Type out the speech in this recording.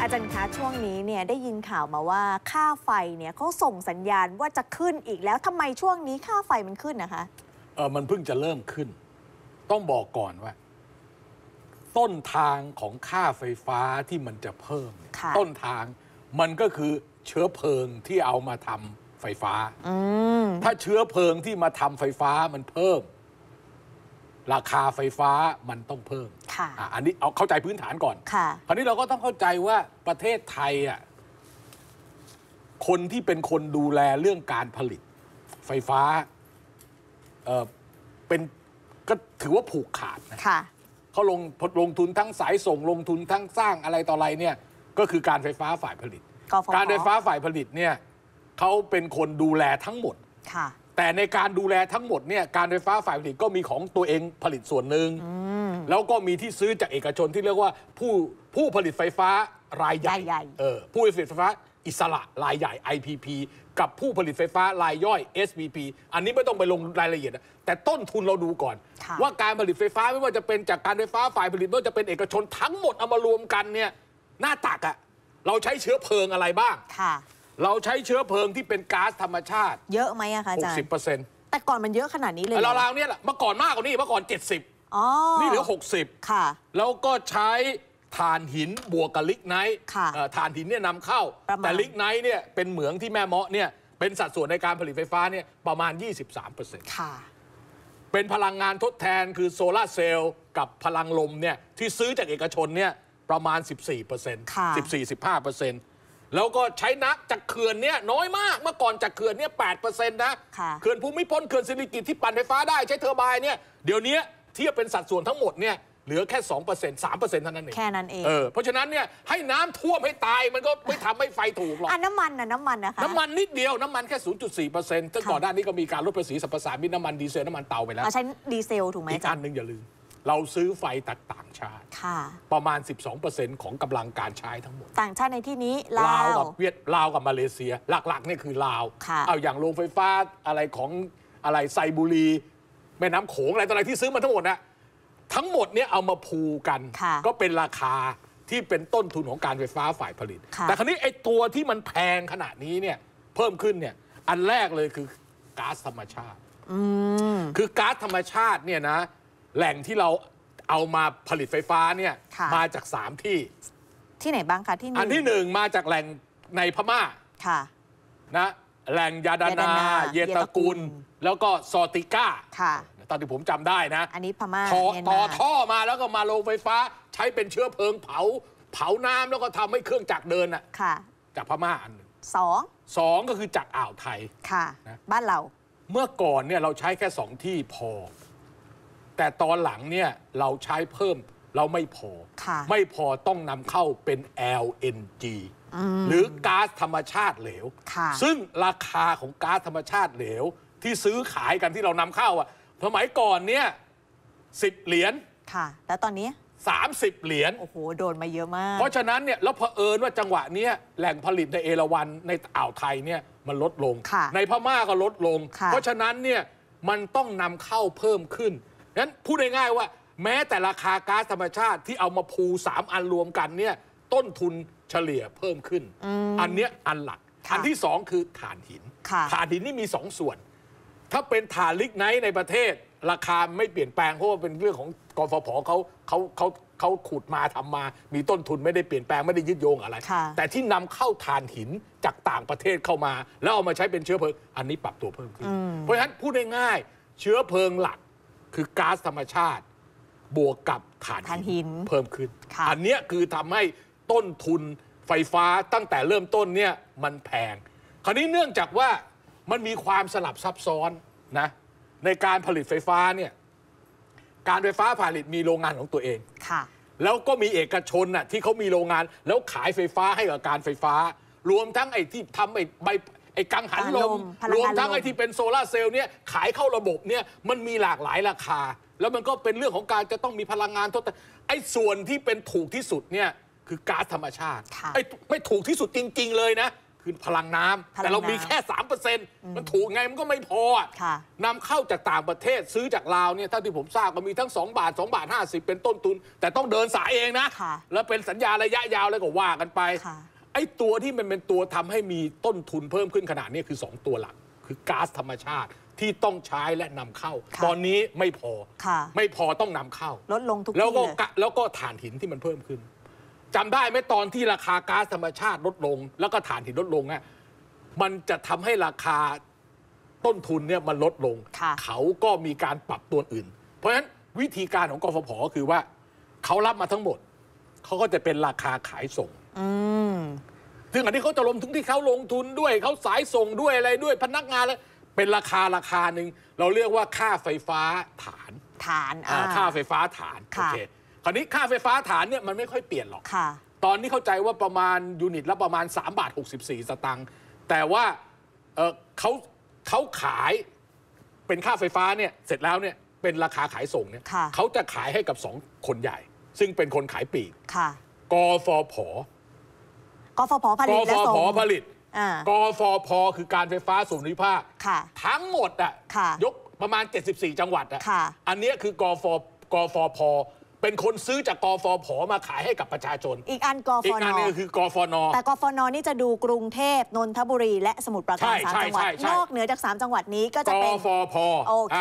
อาจารย์คะ ช่วงนี้เนี่ยได้ยินข่าวมาว่า ค่าไฟเนี่ยเขาส่งสัญญาณว่าจะขึ้นอีกแล้วทำไมช่วงนี้ค่าไฟมันขึ้นนะคะเออมันเพิ่งจะเริ่มขึ้น ต้องบอกก่อนว่าต้นทางของค่าไฟฟ้าที่มันจะเพิ่มต้นทาง มันก็คือเชื้อเพลิงที่เอามาทำไฟฟ้าถ้าเชื้อเพลิงที่มาทำไฟฟ้ามันเพิ่ม ราคาไฟฟ้ามันต้องเพิ่มค่ะอันนี้ เอาเข้าใจพื้นฐานก่อนค่ะคราวนี้เราก็ต้องเข้าใจว่าประเทศไทยอ่ะ คนที่เป็นคนดูแลเรื่องการผลิต ไฟฟ้าเออเป็นก็ถือว่าผูกขาดนะค่ะเขาลงลงทุนทั้งสายส่งลงทุนทั้งสร้างอะไรต่ออะไรเนี่ยก็คือการไฟฟ้าฝ่ายผลิตกการไฟฟ้าฝ่ายผลิตเนี่ยเขาเป็นคนดูแลทั้งหมดค่ะแต่ในการดูแลทั้งหมดเนี่ยการไฟฟ้าฝ่ายผลิตก็มีของตัวเองผลิตส่วนหนึ่งแล้วก็มีที่ซื้อจากเอกชนที่เรียกว่า ผู้ผู้ผลิตไฟฟ้ารายใหญ่เออผู้ผลิตไฟฟ้าอิสระรายใหญ่ IPP กับผู้ผลิตไฟฟ้ารายย่อย SPP อันนี้ไม่ต้องไปลงรายละเอียดนะแต่ต้นทุนเราดูก่อน ว่าการผลิตไฟฟ้าไม่ว่าจะเป็นจากการไฟฟ้าฝ่ายผลิตไม่ว่าจะเป็นเอกชนทั้งหมดเอามารวมกันเนี่ยหน้าตักอะเราใช้เชื้อเพลิงอะไรบ้างเราใช้เชื้อเพลิงที่เป็นก๊าซธรรมชาติ เยอะไหมอะคะอาจารย์ต์แต่ก่อนมันเยอะขนาดนี้เลยเราเราเนี่ยแหละเมื่อก่อนมากกว่านี้เมื่อก่อนเจ็ดอ๋อ นี่เหลือิบค่ะ แล้วก็ใช้ถ่านหินบวกกับลิกไนท์ถ่านหินเนี่ยนำเข้า แต่ลิกไนท์เนี่ยเป็นเหมืองที่แม่เมาะเนี่ยเป็นสัดส่วนในการผลิตไฟฟ้าเนี่ยประมาณ 23%ค่ะ เป็นพลังงานทดแทนคือโซลาเซลล์กับพลังลมเนี่ยที่ซื้อจากเอกชนเนี่ยประมาณ14% 14-15%แล้วก็ใช้นักจากเขื่อนเนี่ยน้อยมากเมื่อก่อนจากเขื่อนเนี่ยแปดเปอร์เซ็นต์นะเขื่อนภูมิพลเขื่อนสิริกิติ์ที่ปั่นไฟฟ้าได้ ใช้เทอร์ไบน์เนี่ยเดี๋ยวนี้เทียบเป็นสัดส่วนทั้งหมดเนี่ยเหลือแค่สองเปอร์เซ็นต์สามเปอร์เซ็นต์เท่านั้นเอง แค่นั้นเองเออเพราะฉะนั้นเนี่ยให้น้ำท่วมให้ตายมันก็ไม่ทำให้ไฟถูกหรอกอน้ำมันนะน้ำมันนะคะน้ำมันนิดเดียวน้ำมันแค่ศูนย์จุดสี่เปอร์เซ็นต์งก่อนหน้านี้ก็มีการลดภาษีสรรพสามิตน้ำมันดีเซลน้ำมันเตาไปแล้วใช้ดีเซลถูกไหมอีกอันหนึ่งอย่าลืมเราซื้อไฟตกต่างชาติประมาณ 12%ของกำลังการใช้ทั้งหมด ต่างชาติในที่นี้ ลาวกับเวียดลาวกับมาเลเซีย หลักๆ นี่คือลาว เอาอย่างโรงไฟฟ้าอะไรของอะไรไซบุรีแม่น้ำโขงอะไรตัออะไรที่ซื้อมาทั้งหมดนะทั้งหมดเนี่ยเอามาพูกัน ก็เป็นราคาที่เป็นต้นทุนของการไฟฟ้าฝ่ายผลิต แต่ครั้นี้ไอ้ตัวที่มันแพงขนาดนี้เนี่ยเพิ่มขึ้นเนี่ยอันแรกเลยคือก๊าซธรรมชาติคือก๊าซธรรมชาติเนี่ยนะแหล่งที่เราเอามาผลิตไฟฟ้าเนี่ยมาจากสามที่ที่ไหนบ้างคะที่หอันที่หนึ่งมาจากแหล่งในพม่าค่ะนะแหล่งยาดานานาเยตะกุลแล้วก็ซอติก้าค่ะ ตอนที่ผมจำได้นะ อันนี้พม่าต่อต่อท่อมาแล้วก็มาโรงไฟฟ้าใช้เป็นเชื้อเพลิงเผาเผาน้ำแล้วก็ทำให้เครื่องจักรเดินอ่ะค่ะจากพม่าอันหนึ่งสองสองก็คือจากอ่าวไทยค่ะนะบ้านเรา เมื่อก่อนเนี่ยเราใช้แค่สองที่พอแต่ตอนหลังเนี่ยเราใช้เพิ่มเราไม่พอ ไม่พอต้องนำเข้าเป็น LNG หรือก๊าซธรรมชาติเหลวซึ่งราคาของก๊าซธรรมชาติเหลวที่ซื้อขายกันที่เรานำเข้าอ่ะ สมัยก่อนเนี่ยสิบเหรียญ ค่ะแล้วตอนนี้ 30 เหรียญโอ้โห โดนมาเยอะมาก เพราะฉะนั้นเนี่ยแล้วเผอิญว่าจังหวะเนี้ยแหล่งผลิตในเอราวันในอ่าวไทยเนี่ยมันลดลงในพม่าก็ลดลง เพราะฉะนั้นเนี่ยมันต้องนำเข้าเพิ่มขึ้นนั้นพูดง่ายๆว่า แม้แต่ราคาก๊าซธรรมชาติที่เอามาพูสามอันรวมกันเนี่ยต้นทุนเฉลี่ยเพิ่มขึ้นอันเนี้ยอันหลักอันที่สองคือถ่านหินถ่านหินนี่มีสองส่วน ถ้าเป็นถ่านลิกไนในประเทศราคาไม่เปลี่ยนแปลงเพราะว่าเป็นเรื่องของกฟผเขาเขาเขาเขาขุดมาทำมามีต้นทุนไม่ได้เปลี่ยนแปลงไม่ได้ยึดโยงอะไร แต่ที่นำเข้าถ่านหินจากต่างประเทศเข้ามาแล้วเอามาใช้เป็นเชื้อเพลิง อันนี้ปรับตัวเพิ่มขึ้น เพราะฉะนั้นพูดง่ายๆเชื้อเพลิงหลักคือก๊าซธรรมชาติบวกกับถ่านานหิน เพิ่มขึ้นอันนี้คือทำให้ต้นทุนไฟฟ้าตั้งแต่เริ่มต้นเนี่ยมันแพง คราวนี้เนื่องจากว่ามันมีความสลับซับซ้อนนะในการผลิตไฟฟ้าเนี่ยการไฟฟ้าผลิตมีโรงงานของตัวเองแล้วก็มีเอกชนน่ะที่เขามีโรงงานแล้วขายไฟฟ้าให้กับการไฟฟ้า รวมทั้งไอ้ที่ทำไอ้ใบไอ้กังหันลม รวมทั้งไอ้ที่เป็นโซลาเซลล์เนี่ยขายเข้าระบบเนี่ยมันมีหลากหลายราคา แล้วมันก็เป็นเรื่องของการจะต้องมีพลังงานทดแทนไอ้ส่วนที่เป็นถูกที่สุดเนี่ยคือก๊าซธรรมชาติไอ้ไม่ถูกที่สุดจริงๆเลยนะ คือพลังน้ำาแต่เรามีแค่สามเเปอร์์ซ็นตมันถูกไงมันก็ไม่พอนำนำเข้าจากต่างประเทศซื้อจากลาวเนี่ยเท่าที่ผมทราบก็มีทั้ง2บาท2บาท50 เป็นต้นทุน แต่ต้องเดินสายเองนะะแล้วเป็นสัญญาระยะยาวเลยก็ว่ากันไปไอ้ตัวที่มันเป็นตัวทำให้มีต้นทุนเพิ่มขึ้นขนาดนี้คือ 2 ตัวหลักคือก๊าซธรรมชาติที่ต้องใช้และนำเข้า ตอนนี้ไม่พอไม่พอต้องนำเข้าลดลงทุกแล้วก็แล้วก็ถ่านหินที่มันเพิ่มขึ้น จำได้ไหมตอนที่ราคาก๊าซธรรมชาติลดลง แล้วก็ถ่านหินลดลงอ่ะมันจะทำให้ราคาต้นทุนเนี่ยมันลดลงเขาก็มีการปรับตัวอื่น เพราะฉะนั้นวิธีการของกฟผคือว่าเขารับมาทั้งหมดเขาก็จะเป็นราคาขายส่งซึ่งอันนี้เขาจะลงทุงที่เขาลงทุนด้วยเขาสายส่งด้วยอะไรด้วยพนักงานแล้วเป็นราคาราคาหนึ่งเราเรียกว่าค่าไฟฟ้าฐาน ฐาน อ่าค่าไฟฟ้าฐาน โอเคคราวนี้ค่าไฟฟ้าฐานเนี่ยมันไม่ค่อยเปลี่ยนหรอกตอนนี้เข้าใจว่าประมาณยูนิตละประมาณ3บาท64สตังค์แต่ว่าเเขาเขาขาย เป็นค่าไฟฟ้าเนี่ยเสร็จแล้วเนี่ยเป็นราคาขายส่งเนี่ยเขาจะขายให้กับ2คนใหญ่ ซึ่งเป็นคนขายปีกกฟผกฟผผลิตและกฟผผลิตกฟผคือการไฟฟ้าส่วนภูมิภาคทั้งหมดอ่ะ ยกประมาณ 74 จังหวัดอ่ะอันนี้คือกฟกฟผเป็นคนซื้อจากกฟผมาขายให้กับประชาชนอีกอันกฟนอีกอันนึงคือกฟนแต่กฟนนี่จะดูกรุงเทพนนทบุรีและสมุทรปราการสามจังหวัดนอกเหนือจาก 3 จังหวัดนี้ก็จะเป็นกฟผโอเค